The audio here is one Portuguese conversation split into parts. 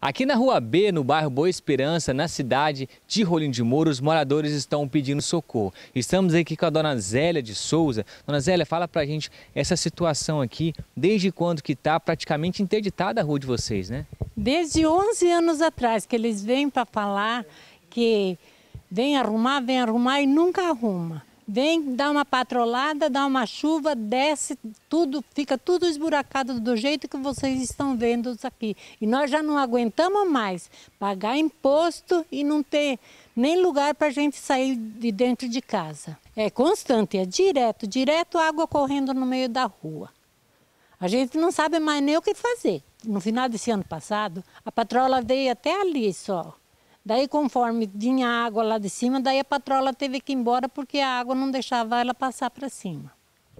Aqui na Rua B, no bairro Boa Esperança, na cidade de Rolim de Moura, os moradores estão pedindo socorro. Estamos aqui com a dona Zélia de Souza. Dona Zélia, fala pra gente essa situação aqui, desde quando que está praticamente interditada a rua de vocês, né? Desde 11 anos atrás que eles vêm para falar que vem arrumar, vem arrumar e nunca arruma vem, dá uma patrolada, dá uma chuva, desce, tudo, fica tudo esburacado do jeito que vocês estão vendo aqui. E nós já não aguentamos mais pagar imposto e não ter nem lugar para a gente sair de dentro de casa. É constante, é direto, direto água correndo no meio da rua. A gente não sabe mais nem o que fazer. No final desse ano passado, a patrola veio até ali só, Daí, conforme vinha água lá de cima, daí a patrola teve que ir embora porque a água não deixava ela passar para cima.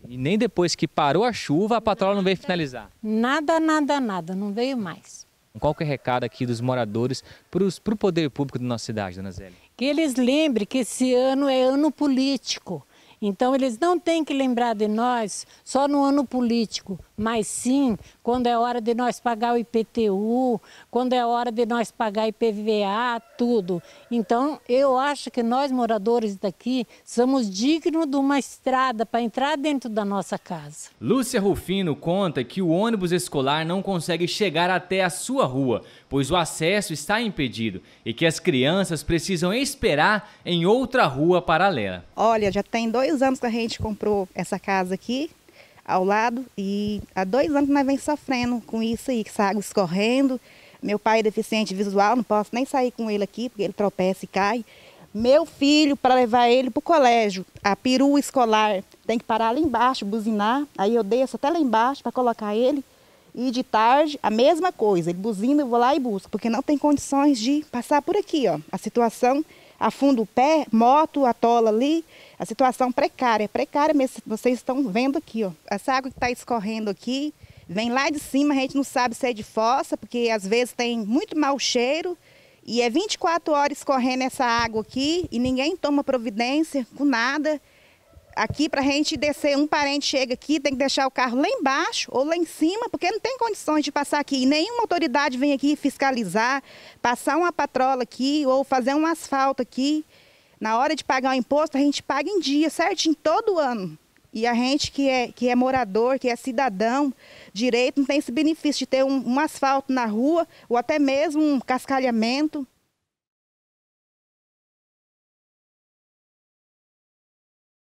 E nem depois que parou a chuva, a patrola nada, não veio finalizar? Nada, nada, nada, não veio mais. Qual que é o recado aqui dos moradores para o pro poder público da nossa cidade, dona Zélia? Que eles lembrem que esse ano é ano político. Então, eles não têm que lembrar de nós só no ano político, mas sim quando é hora de nós pagar o IPTU, quando é hora de nós pagar IPVA, tudo. Então, eu acho que nós, moradores daqui, somos dignos de uma estrada para entrar dentro da nossa casa. Lúcia Rufino conta que o ônibus escolar não consegue chegar até a sua rua, pois o acesso está impedido e que as crianças precisam esperar em outra rua paralela. Olha, já tem dois dois anos que a gente comprou essa casa aqui, ao lado, e há dois anos que nós vem sofrendo com isso aí, que essa água escorrendo. Meu pai é deficiente visual, não posso nem sair com ele aqui, porque ele tropeça e cai. Meu filho, para levar ele para o colégio, a perua escolar, tem que parar lá embaixo, buzinar. Aí eu desço até lá embaixo para colocar ele. E de tarde, a mesma coisa. Ele buzina, eu vou lá e busco, porque não tem condições de passar por aqui, ó. A situação afunda o pé, moto, atola ali. A situação precária, precária mesmo. Vocês estão vendo aqui, ó. Essa água que está escorrendo aqui vem lá de cima, a gente não sabe se é de fossa, porque às vezes tem muito mau cheiro. E é 24 horas escorrendo essa água aqui e ninguém toma providência com nada aqui para a gente descer, um parente chega aqui, tem que deixar o carro lá embaixo ou lá em cima, porque não tem condições de passar aqui. E nenhuma autoridade vem aqui fiscalizar, passar uma patrola aqui ou fazer um asfalto aqui. Na hora de pagar o imposto, a gente paga em dia, certinho, todo ano. E a gente que é, que é morador, que é cidadão, direito, não tem esse benefício de ter um, um asfalto na rua ou até mesmo um cascalhamento.